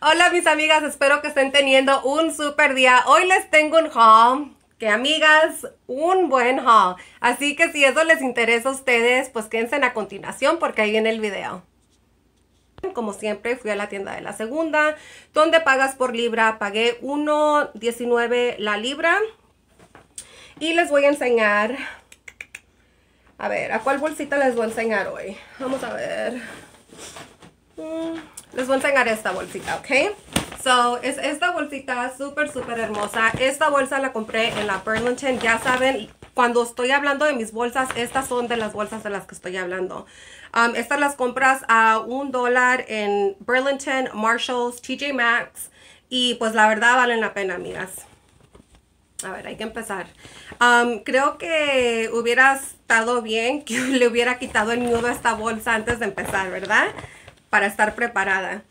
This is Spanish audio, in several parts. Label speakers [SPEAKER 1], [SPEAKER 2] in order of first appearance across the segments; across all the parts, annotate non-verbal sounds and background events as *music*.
[SPEAKER 1] Hola mis amigas, espero que estén teniendo un super día. Hoy les tengo un haul, que amigas, un buen haul. Así que si eso les interesa a ustedes, pues quédense a continuación porque ahí viene el video. Como siempre fui a la tienda de la segunda, donde pagas por libra. Pagué 1.19 la libra. Y les voy a enseñar, a ver, ¿a cuál bolsita les voy a enseñar hoy? Vamos a ver. Mm. Les voy a enseñar esta bolsita, ¿ok? So, es esta bolsita súper, súper hermosa. Esta bolsa la compré en la Burlington. Ya saben, cuando estoy hablando de mis bolsas, estas son de las bolsas de las que estoy hablando. Um, estas las compras a un dólar en Burlington, Marshalls, TJ Maxx. Y pues la verdad valen la pena, amigas. A ver, hay que empezar. Um, creo que hubiera estado bien que *laughs* le hubiera quitado el nudo a esta bolsa antes de empezar, ¿verdad? para estar preparada.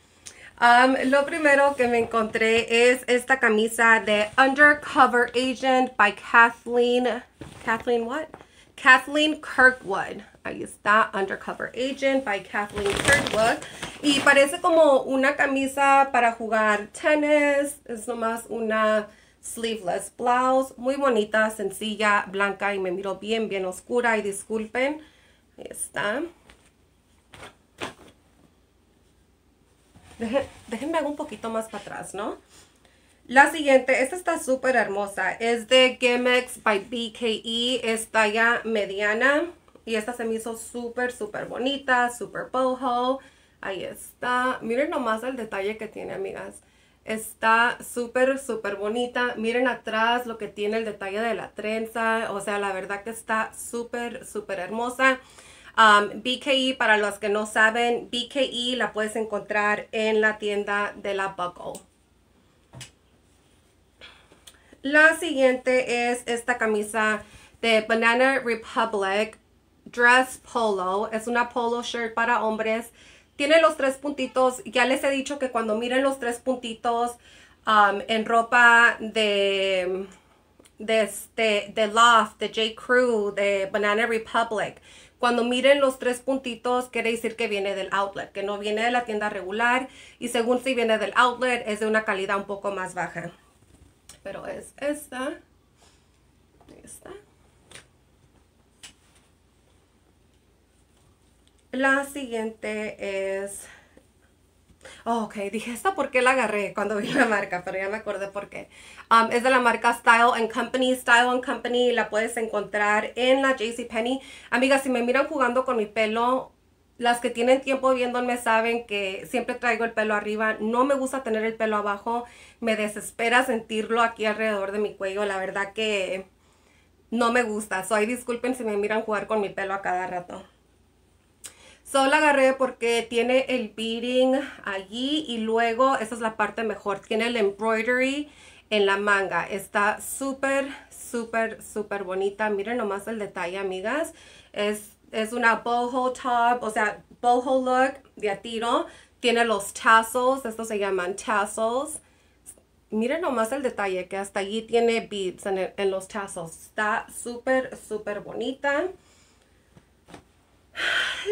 [SPEAKER 1] Um, lo primero que me encontré es esta camisa de Undercover Agent by Kathleen, Kathleen what? Kathleen Kirkwood. Ahí está, Undercover Agent by Kathleen Kirkwood. Y parece como una camisa para jugar tenis. Es nomás una sleeveless blouse. Muy bonita, sencilla, blanca y me miro bien, bien oscura. Y disculpen. Ahí está. déjenme hago un poquito más para atrás, ¿no? La siguiente, esta está súper hermosa. Es de GameX by BKE. Es talla mediana. Y esta se me hizo súper, súper bonita. Súper boho. Ahí está. Miren nomás el detalle que tiene, amigas. Está súper, súper bonita. Miren atrás lo que tiene el detalle de la trenza. O sea, la verdad que está súper, súper hermosa. Um, BKE, para los que no saben, BKE la puedes encontrar en la tienda de la Buckle. La siguiente es esta camisa de Banana Republic Dress Polo. Es una polo shirt para hombres. Tiene los tres puntitos. Ya les he dicho que cuando miren los tres puntitos um, en ropa de, de, este, de Loft, de J. Crew, de Banana Republic, cuando miren los tres puntitos, quiere decir que viene del outlet, que no viene de la tienda regular. Y según si viene del outlet, es de una calidad un poco más baja. Pero es esta. Esta. La siguiente es Oh, ok, dije, ¿esta porque la agarré cuando vi la marca? Pero ya me acordé por qué. Um, es de la marca Style and Company. Style Company la puedes encontrar en la JCPenney. Amigas, si me miran jugando con mi pelo, las que tienen tiempo viéndome saben que siempre traigo el pelo arriba. No me gusta tener el pelo abajo. Me desespera sentirlo aquí alrededor de mi cuello. La verdad que no me gusta. So, ahí disculpen si me miran jugar con mi pelo a cada rato. Solo agarré porque tiene el beading allí y luego, esa es la parte mejor, tiene el embroidery en la manga. Está súper, súper, súper bonita. Miren nomás el detalle, amigas. Es, una boho top, o sea, boho look de a tiro. Tiene los tassels, estos se llaman tassels. Miren nomás el detalle que hasta allí tiene beads en, en los tassels. Está súper, súper bonita.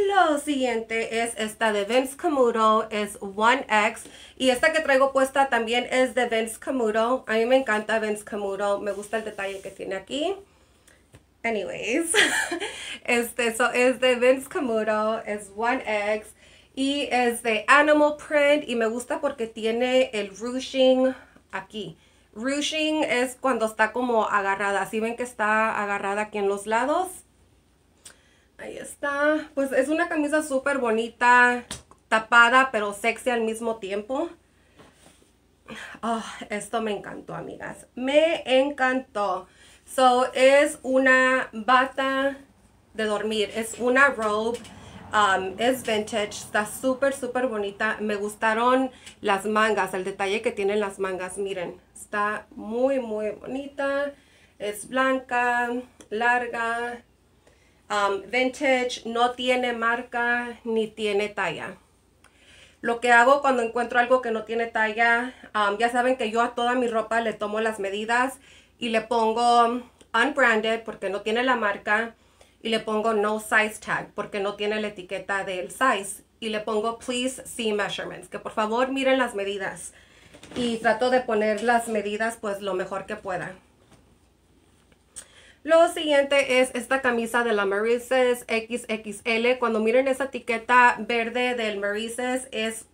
[SPEAKER 1] Lo siguiente es esta de Vince Camuto, es One X. Y esta que traigo puesta también es de Vince Camuto. A mí me encanta Vince Camuto, me gusta el detalle que tiene aquí. Anyways, *laughs* este es de Vince Camuto, es One X. Y es de Animal Print y me gusta porque tiene el ruching aquí. Ruching es cuando está como agarrada. Así ven que está agarrada aquí en los lados Ahí está. Pues es una camisa súper bonita, tapada, pero sexy al mismo tiempo. Ah, esto me encantó, amigas. Me encantó. So, es una bata de dormir. Es una robe. Um, es vintage. Está súper, súper bonita. Me gustaron las mangas. El detalle que tienen las mangas. Miren. Está muy, muy bonita. Es blanca, larga. Um, vintage, no tiene marca ni tiene talla. Lo que hago cuando encuentro algo que no tiene talla, um, ya saben que yo a toda mi ropa le tomo las medidas y le pongo unbranded porque no tiene la marca y le pongo no size tag porque no tiene la etiqueta del size y le pongo please see measurements, que por favor miren las medidas y trato de poner las medidas pues lo mejor que pueda. Lo siguiente es esta camisa de la Maurices XXL. Cuando miren esa etiqueta verde del Maurices es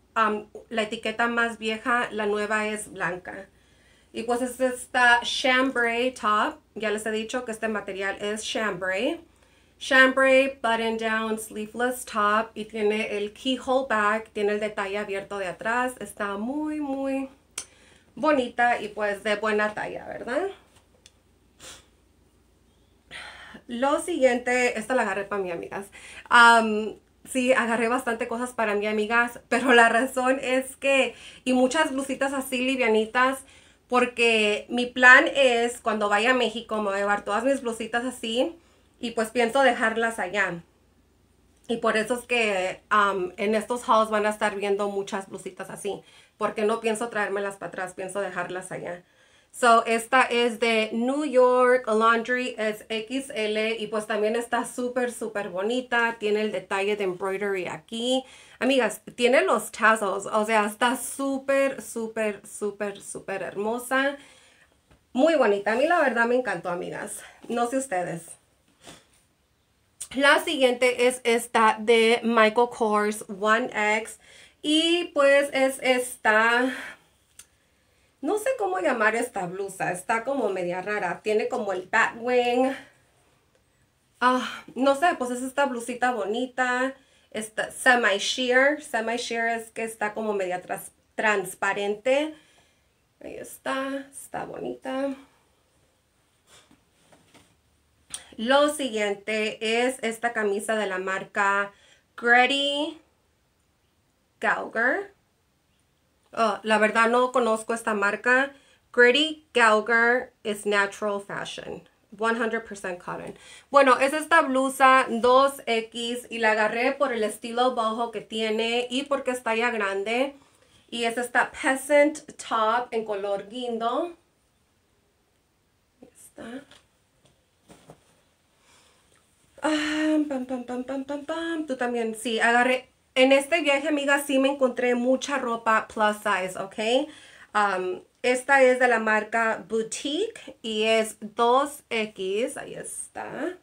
[SPEAKER 1] la etiqueta más vieja, la nueva es blanca. Y pues es esta chambray top. Ya les he dicho que este material es chambray. Chambray button down sleeveless top y tiene el keyhole back, tiene el detalle abierto de atrás. Está muy, muy bonita y pues de buena talla, ¿verdad? Lo siguiente, esta la agarré para mi amigas. sí, agarré bastante cosas para mi amigas, pero la razón es que, y muchas blusitas así livianitas, porque mi plan es cuando vaya a México me llevar todas mis blusitas así y pues pienso dejarlas allá. Y por eso es que en estos hauls van a estar viendo muchas blusitas así, porque no pienso traérmelas para atrás, pienso dejarlas allá. So, esta es de New York Laundry, es XL y pues también está súper, súper bonita. Tiene el detalle de embroidery aquí. Amigas, tiene los tassels, o sea, está súper, súper, súper, súper hermosa. Muy bonita. A mí la verdad me encantó, amigas. No sé ustedes. La siguiente es esta de Michael Kors 1X. Y pues es esta no sé cómo llamar esta blusa. Está como media rara. Tiene como el batwing. Ah, no sé, pues es esta blusita bonita. Está semi-sheer. Semi-sheer es que está como media transparente. Ahí está. Está bonita. Lo siguiente es esta camisa de la marca Gretty Gauger. Ah, la verdad no conozco esta marca. Gritty Galgar is natural fashion. 100% cotton. Bueno, es esta blusa 2X y la agarré por el estilo bajo que tiene y porque está ya grande. Y es esta peasant top en color guindo. Ahí está. Ah, pam, pam, pam, pam, pam, pam. Tú también, sí, agarré en este viaje, amiga, sí me encontré mucha ropa plus size, ¿ok? Um, esta es de la marca Boutique y es 2X. Ahí está.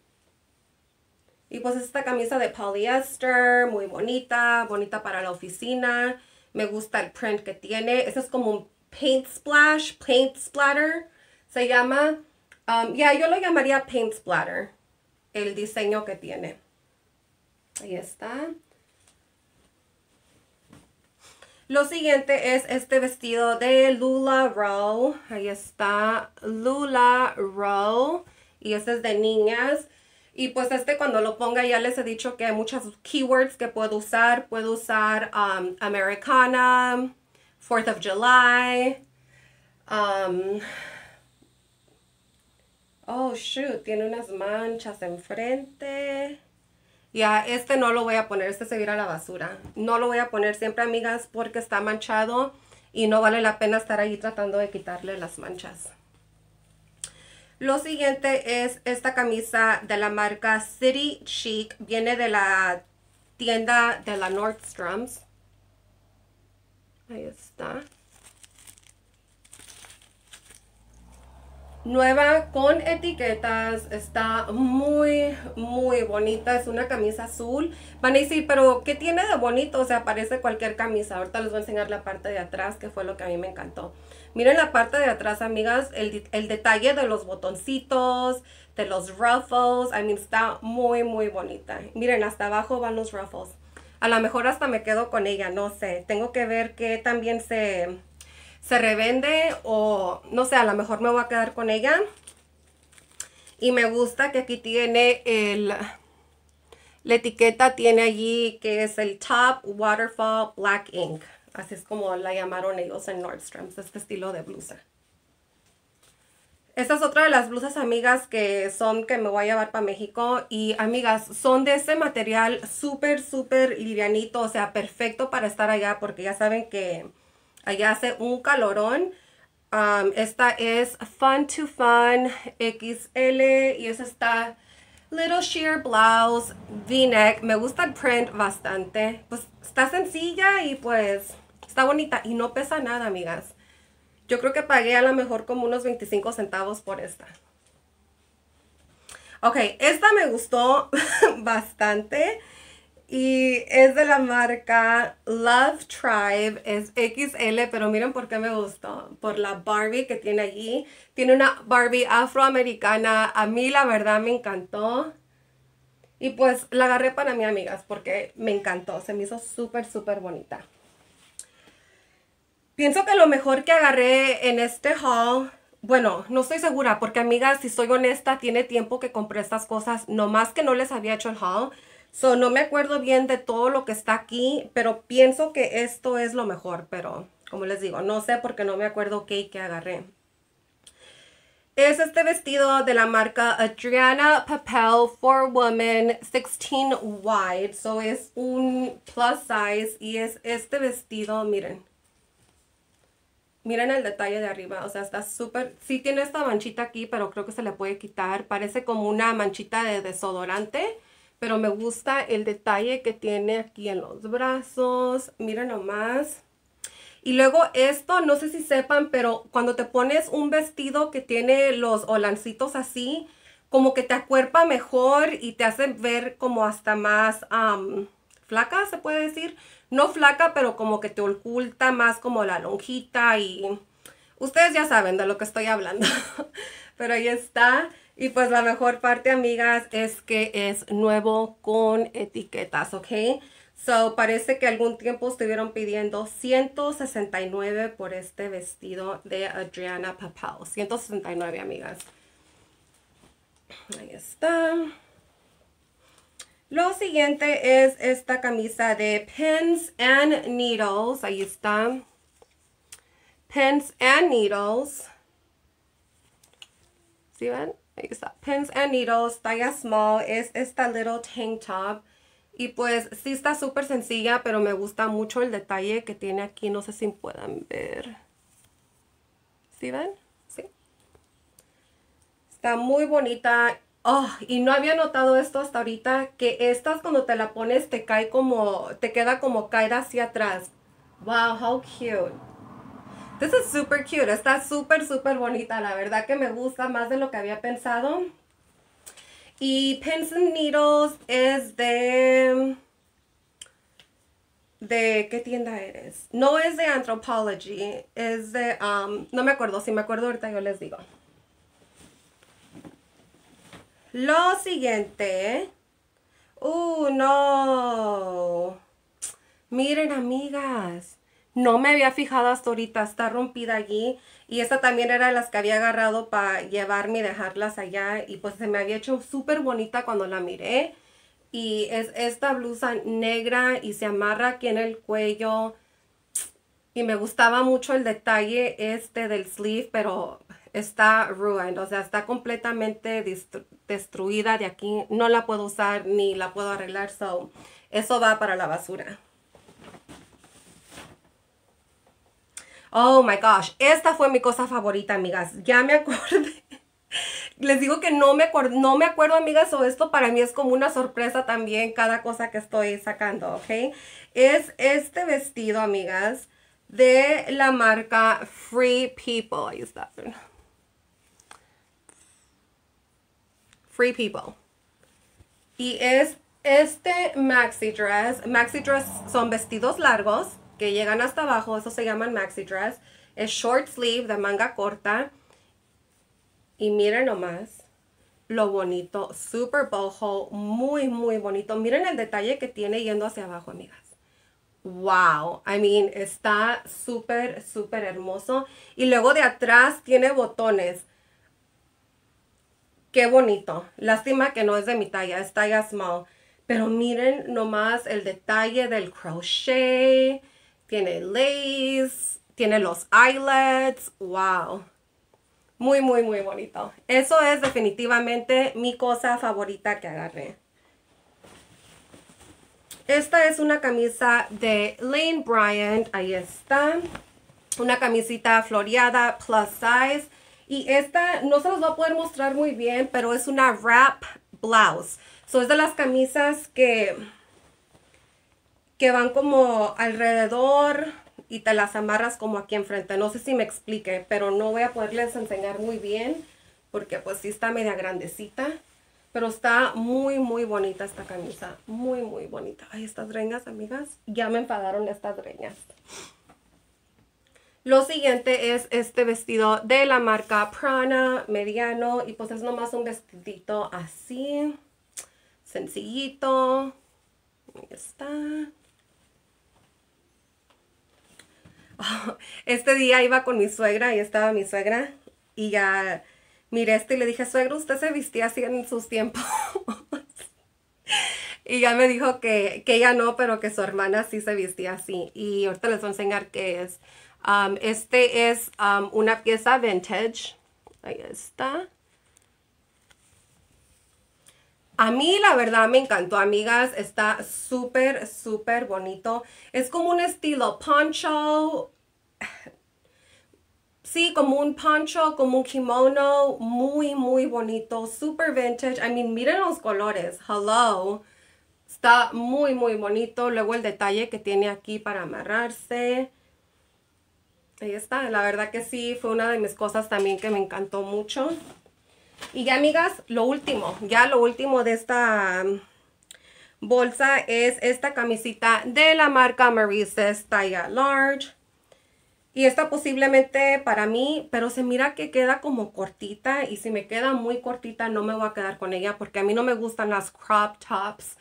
[SPEAKER 1] Y pues esta camisa de poliéster, muy bonita, bonita para la oficina. Me gusta el print que tiene. Este es como un paint splash, paint splatter. Se llama, um, ya yo lo llamaría paint splatter, el diseño que tiene. Ahí está. Lo siguiente es este vestido de Lula Row. Ahí está Lula Row. Y este es de niñas. Y pues este cuando lo ponga ya les he dicho que hay muchas keywords que puedo usar. Puedo usar um, Americana, Fourth of July. Um, oh shoot, tiene unas manchas enfrente. Ya, este no lo voy a poner, este se vira a la basura. No lo voy a poner siempre, amigas, porque está manchado y no vale la pena estar ahí tratando de quitarle las manchas. Lo siguiente es esta camisa de la marca City Chic. Viene de la tienda de la Nordstrom's. Ahí está. nueva con etiquetas, está muy, muy bonita, es una camisa azul. Van a decir, pero ¿qué tiene de bonito? O sea, parece cualquier camisa. Ahorita les voy a enseñar la parte de atrás, que fue lo que a mí me encantó. Miren la parte de atrás, amigas, el, detalle de los botoncitos, de los ruffles. I mean, está muy, muy bonita. Miren, hasta abajo van los ruffles. A lo mejor hasta me quedo con ella, no sé. Tengo que ver que también se se revende o no sé, a lo mejor me voy a quedar con ella. Y me gusta que aquí tiene el... La etiqueta tiene allí que es el Top Waterfall Black Ink. Así es como la llamaron ellos en Nordstrom, este estilo de blusa. Esta es otra de las blusas, amigas, que son que me voy a llevar para México. Y, amigas, son de ese material súper, súper livianito. O sea, perfecto para estar allá porque ya saben que Allá hace un calorón. Um, esta es Fun to Fun XL y es esta Little Sheer Blouse V-neck. Me gusta el print bastante. Pues está sencilla y pues está bonita y no pesa nada, amigas. Yo creo que pagué a lo mejor como unos 25 centavos por esta. Ok, esta me gustó *laughs* bastante. Y es de la marca Love Tribe, es XL, pero miren por qué me gustó, por la Barbie que tiene allí. Tiene una Barbie afroamericana, a mí la verdad me encantó. Y pues la agarré para mí, amigas, porque me encantó, se me hizo súper, súper bonita. Pienso que lo mejor que agarré en este haul bueno, no estoy segura porque amigas, si soy honesta, tiene tiempo que compré estas cosas, nomás que no les había hecho el haul, So, no me acuerdo bien de todo lo que está aquí, pero pienso que esto es lo mejor, pero como les digo, no sé porque no me acuerdo qué qué agarré. Es este vestido de la marca Adriana Papel for Women 16 wide. So es un plus size y es este vestido, miren. Miren el detalle de arriba, o sea, está súper... Sí tiene esta manchita aquí, pero creo que se le puede quitar. Parece como una manchita de desodorante pero me gusta el detalle que tiene aquí en los brazos. Miren nomás. Y luego esto, no sé si sepan, pero cuando te pones un vestido que tiene los holancitos así, como que te acuerpa mejor y te hace ver como hasta más flaca, se puede decir. No flaca, pero como que te oculta más como la lonjita y... Ustedes ya saben de lo que estoy hablando. *laughs* pero ahí está. Y pues la mejor parte, amigas, es que es nuevo con etiquetas, ¿ok? So, parece que algún tiempo estuvieron pidiendo 169 por este vestido de Adriana Papau. 169, amigas. Ahí está. Lo siguiente es esta camisa de Pins and Needles. Ahí está. Pins and Needles. ¿Sí ven? ahí pins and needles, talla small, es esta little tank top. Y pues sí está súper sencilla, pero me gusta mucho el detalle que tiene aquí. No sé si puedan ver. ¿Sí ven? Sí. Está muy bonita. Oh, y no había notado esto hasta ahorita, que estas cuando te la pones te cae como, te queda como caída hacia atrás. Wow, how cute. This is super cute. Está súper, súper bonita. La verdad que me gusta más de lo que había pensado. Y Pins and Needles es de... ¿De qué tienda eres? No es de Anthropology. Es de... Um, no me acuerdo. Si me acuerdo ahorita yo les digo. Lo siguiente. Uh, no. Miren, amigas. No me había fijado hasta ahorita, está rompida allí. Y esta también era de las que había agarrado para llevarme y dejarlas allá. Y pues se me había hecho súper bonita cuando la miré. Y es esta blusa negra y se amarra aquí en el cuello. Y me gustaba mucho el detalle este del sleeve, pero está ruined, o sea, está completamente destruida de aquí. No la puedo usar ni la puedo arreglar, so eso va para la basura. Oh my gosh, esta fue mi cosa favorita, amigas. Ya me acordé. *laughs* Les digo que no me, acuerdo, no me acuerdo, amigas, o esto para mí es como una sorpresa también cada cosa que estoy sacando, ¿ok? Es este vestido, amigas, de la marca Free People. Ahí Free People. Y es este maxi dress. Maxi dress son vestidos largos que llegan hasta abajo, eso se llaman maxi dress. Es short sleeve de manga corta. Y miren nomás lo bonito, super boho, muy, muy bonito. Miren el detalle que tiene yendo hacia abajo, amigas. Wow, I mean, está súper, súper hermoso. Y luego de atrás tiene botones. Qué bonito. Lástima que no es de mi talla, es talla small. Pero miren nomás el detalle del crochet. Tiene lace, tiene los eyelets, wow. Muy, muy, muy bonito. Eso es definitivamente mi cosa favorita que agarré. Esta es una camisa de Lane Bryant, ahí está. Una camisita floreada plus size. Y esta no se los va a poder mostrar muy bien, pero es una wrap blouse. So es de las camisas que que van como alrededor y te las amarras como aquí enfrente. No sé si me explique, pero no voy a poderles enseñar muy bien porque pues sí está media grandecita. Pero está muy, muy bonita esta camisa. Muy, muy bonita. Ay, estas reñas, amigas. Ya me enfadaron estas reñas. Lo siguiente es este vestido de la marca Prana, mediano. Y pues es nomás un vestidito así. Sencillito. Ahí está. *laughs* este día iba con mi suegra y estaba mi suegra y ya miré esto y le dije, suegro usted se vestía así en sus tiempos. *laughs* y ya me dijo que, que, ella no, pero que su hermana sí se vestía así. Y ahorita les voy a enseñar qué es. Um, este es um, una pieza vintage. Ahí está. A mí la verdad me encantó, amigas. Está súper, súper bonito. Es como un estilo poncho. Sí, como un poncho, como un kimono. Muy, muy bonito. Súper vintage. I mean, miren los colores. Hello. Está muy, muy bonito. Luego el detalle que tiene aquí para amarrarse. Ahí está. La verdad que sí, fue una de mis cosas también que me encantó mucho. Y ya, amigas, lo último, ya lo último de esta mm, bolsa es esta camisita de la marca Marisa's talla large. Y esta posiblemente para mí, pero se mira que queda como cortita y si me queda muy cortita no me voy a quedar con ella porque a mí no me gustan las crop tops.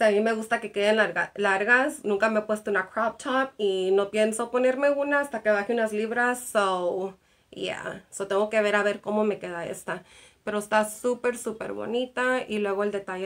[SPEAKER 1] a mí me gusta que queden largas. Nunca me he puesto una crop top y no pienso ponerme una hasta que baje unas libras. So, yeah. So tengo que ver a ver cómo me queda esta. Pero está súper, súper bonita. Y luego el detalle.